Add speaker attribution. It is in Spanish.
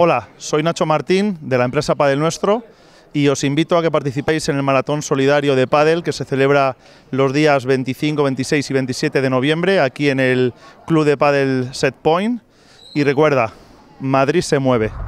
Speaker 1: Hola, soy Nacho Martín de la empresa Padel Nuestro y os invito a que participéis en el Maratón Solidario de Padel que se celebra los días 25, 26 y 27 de noviembre aquí en el Club de Padel Set Point. Y recuerda, Madrid se mueve.